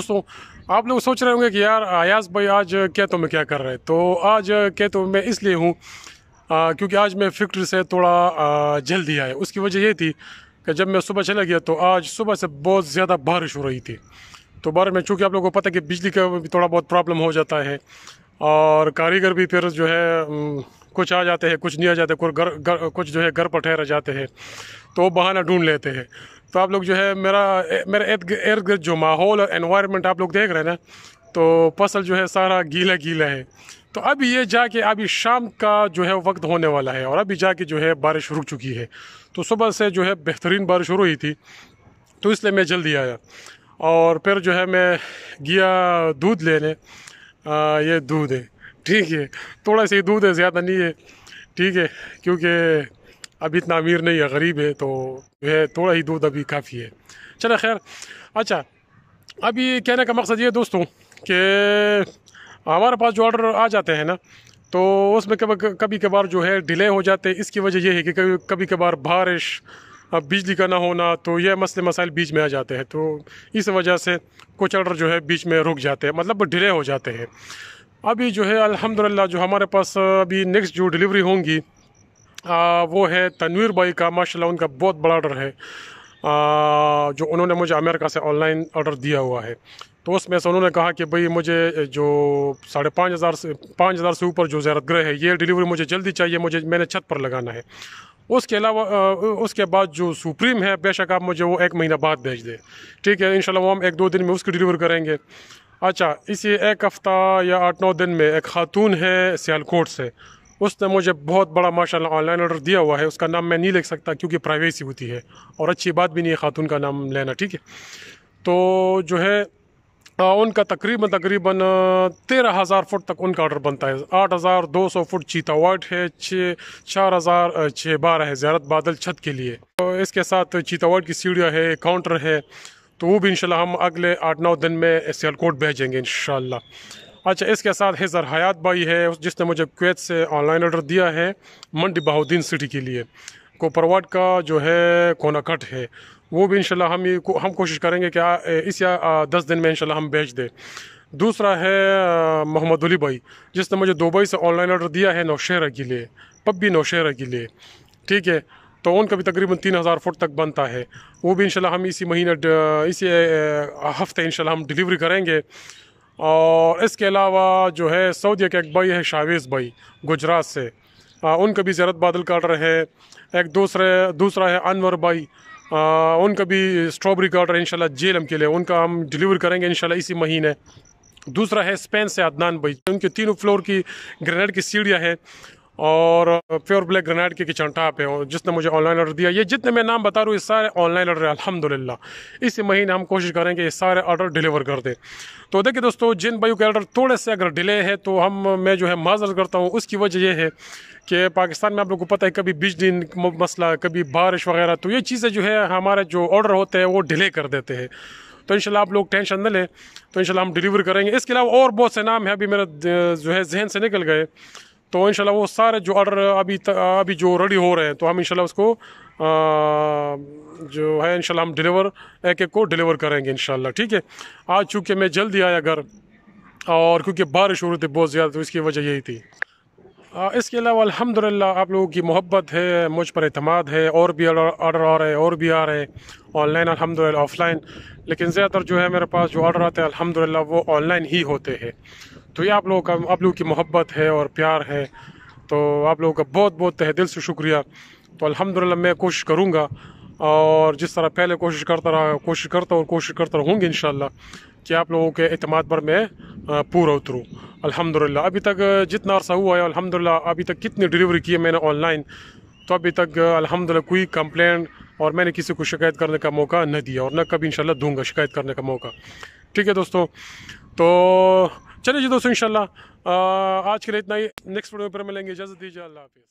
दोस्तों आप लोग सोच रहे होंगे कि यार आयास भाई आज तो में क्या कर रहे हैं तो आज तो में इसलिए हूँ क्योंकि आज मैं फैक्ट्री से थोड़ा जल्दी आया उसकी वजह ये थी कि जब मैं सुबह चला गया तो आज सुबह से बहुत ज़्यादा बारिश हो रही थी तो बारिश में चूँकि आप लोगों को पता कि बिजली का भी थोड़ा बहुत प्रॉब्लम हो जाता है और कारीगर भी फिर जो है कुछ आ जाते हैं कुछ नहीं आ जाते कुछ घर कुछ जो है घर पर ठहर जाते हैं तो बहाना ढूंढ लेते हैं तो आप लोग जो है मेरा मेरा इर्द गिर्द जो माहौल और एनवायरनमेंट आप लोग देख रहे हैं ना तो फसल जो है सारा गीला गीला है तो अभी ये जाके अभी शाम का जो है वक्त होने वाला है और अभी जाके जो है बारिश रुक चुकी है तो सुबह से जो है बेहतरीन बारिश हो हुई थी तो इसलिए मैं जल्दी आया और फिर जो है मैं गया दूध लेने आ, ये दूध है ठीक है थोड़ा सा दूध है ज़्यादा नहीं है ठीक है क्योंकि अभी इतना अमीर नहीं है गरीब है तो जो है थोड़ा ही दूध अभी काफ़ी है चलो खैर अच्छा अभी कहने का मकसद ये दोस्तों कि हमारे पास जो ऑर्डर आ जाते हैं ना तो उसमें कभी कभार जो है डिले हो जाते हैं इसकी वजह यह है कि कभी कभार बारिश अब बिजली का ना होना तो यह मसले मसाइल बीच में आ जाते हैं तो इस वजह से कुछ ऑर्डर जो है बीच में रुक जाते हैं मतलब डिले हो जाते हैं अभी जो है अल्हम्दुलिल्लाह जो हमारे पास अभी नेक्स्ट जो डिलीवरी होंगी आ, वो है तनवीर भाई का माशा उनका बहुत बड़ा ऑर्डर है आ, जो उन्होंने मुझे अमेरिका से ऑनलाइन ऑर्डर दिया हुआ है तो उसमें से उन्होंने कहा कि भाई मुझे जो साढ़े पाँच हज़ार से पाँच हज़ार से ऊपर जो ग्रह है ये डिलीवरी मुझे जल्दी चाहिए मुझे मैंने छत पर लगाना है उसके अलावा उसके बाद जो सुप्रीम है बेशक आप मुझे वो एक महीना बाद भेज दें ठीक है इन वो हम एक दो दिन में उसकी डिलीवर करेंगे अच्छा इसी एक हफ़्ता या आठ नौ दिन में एक खातून है सियालकोट से उसने मुझे बहुत बड़ा माशाल्लाह ऑनलाइन ऑर्डर दिया हुआ है उसका नाम मैं नहीं लिख सकता क्योंकि प्राइवेसी होती है और अच्छी बात भी नहीं है ख़ातून का नाम लेना ठीक है तो जो है उनका तकरीबन तकरीबन तेरह हज़ार फुट तक उनका ऑर्डर बनता है आठ हज़ार दो सौ फुट चीता वाइट है छः चार हज़ार छः बारह है ज्यारत बादल छत के लिए तो इसके साथ चीता वाइट की सीढ़ियाँ है काउंटर है तो वो भी इंशाल्लाह हम अगले आठ नौ दिन में सियालकोट भेजेंगे इंशाल्लाह अच्छा इसके साथ हेज़र हयात भाई है जिसने मुझे क्वेत से ऑनलाइन ऑर्डर दिया है मंडी बहाउद्दीन सिटी के लिए कोपरवाट का जो है कोनाकट है वो भी इनशाला हम ये को, हम कोशिश करेंगे कि इस या दस दिन में इनशाला हम भेज दें दूसरा है मोहम्मद अली भाई जिसने मुझे दुबई से ऑनलाइन ऑर्डर दिया है नौशहरा के लिए पब्बी नौशहरा के लिए ठीक है तो उनका भी तकरीबन तीन हज़ार फुट तक बनता है वो भी इनशाला हम इसी महीने इसी हफ्ते इनशाला हम डिलीवरी करेंगे और इसके अलावा जो है सऊदी के एक भाई है शावेज़ भाई गुजरात से आ, उनका भी जरत बादल काट रहे हैं एक दूसरे दूसरा है अनवर भाई आ, उनका भी स्ट्रॉबेरी काट रहे हैं इन जेलम के लिए उनका हम डिलीवर करेंगे इन इसी महीने दूसरा है स्पेन से अदनान भाई उनके तीनों फ्लोर की ग्रेनेड की सीढ़ियाँ हैं और प्योर ब्लैक ग्रेनाइट की किचनटा पे हो जिसने मुझे ऑनलाइन ऑर्डर दिया ये जितने मैं नाम बता रहा हूँ ये सारे ऑनलाइन ऑर्डर अलहमदिल्ला इस महीने हम कोशिश करेंगे ये सारे ऑर्डर डिलीवर कर दें तो देखिए दोस्तों जिन भाइयों के ऑर्डर थोड़े से अगर डिले है तो हम मैं जो है माजर करता हूँ उसकी वजह यह है कि पाकिस्तान में आप लोग को पता है कभी बिजली मसला कभी बारिश वगैरह तो ये चीज़ें जो है हमारे जो ऑर्डर होते हैं वो डिले कर देते हैं तो इन आप लोग टेंशन न लें तो इन हम डिलीवर करेंगे इसके अलावा और बहुत से नाम हैं अभी मेरा जो है जहन से निकल गए तो इन वो सारे जो ऑर्डर अभी त, अभी जो रेडी हो रहे हैं तो हम इन उसको आ, जो है इन हम डिलीवर एक एक को डिलीवर करेंगे इन ठीक है आज चूँकि मैं जल्दी आया घर और क्योंकि बारिश हो रही थी बहुत ज़्यादा तो इसकी वजह यही थी आ, इसके अलावा अल्हम्दुलिल्लाह आप लोगों की मोहब्बत है मुझ पर अतमाद है और भी ऑर्डर आ रहे हैं और भी आ रहे हैं ऑनलाइन अल्हम्दुलिल्लाह ऑफलाइन लेकिन ज़्यादातर जो है मेरे पास जो ऑर्डर आते हैं अल्हम्दुलिल्लाह वो ऑनलाइन ही होते हैं तो ये आप लोगों का आप लोगों की मोहब्बत है और प्यार है तो आप लोगों का बहुत बहुत तह दिल से शुक्रिया तो अल्हम्दुलिल्लाह मैं कोशिश करूँगा और जिस तरह पहले कोशिश करता रहा कोशिश करता और कोशिश करता रहूँगी इन कि आप लोगों के अतमाद पर मैं पूरा उतरूँ अल्हम्दुलिल्लाह अभी तक जितना अरसा हुआ है अल्हम्दुलिल्लाह अभी तक कितनी डिलीवरी की है मैंने ऑनलाइन तो अभी तक अल्हम्दुलिल्लाह कोई कंप्लेंट और मैंने किसी को शिकायत करने का मौका न दिया और न कभी इंशाल्लाह दूंगा शिकायत करने का मौका ठीक है दोस्तों तो चलिए जी दोस्तों इंशाल्लाह आज के लिए इतना ही नेक्स्ट वीडियो पर मिलेंगे इजाज़त दीजिए अल्लाह हाफिज़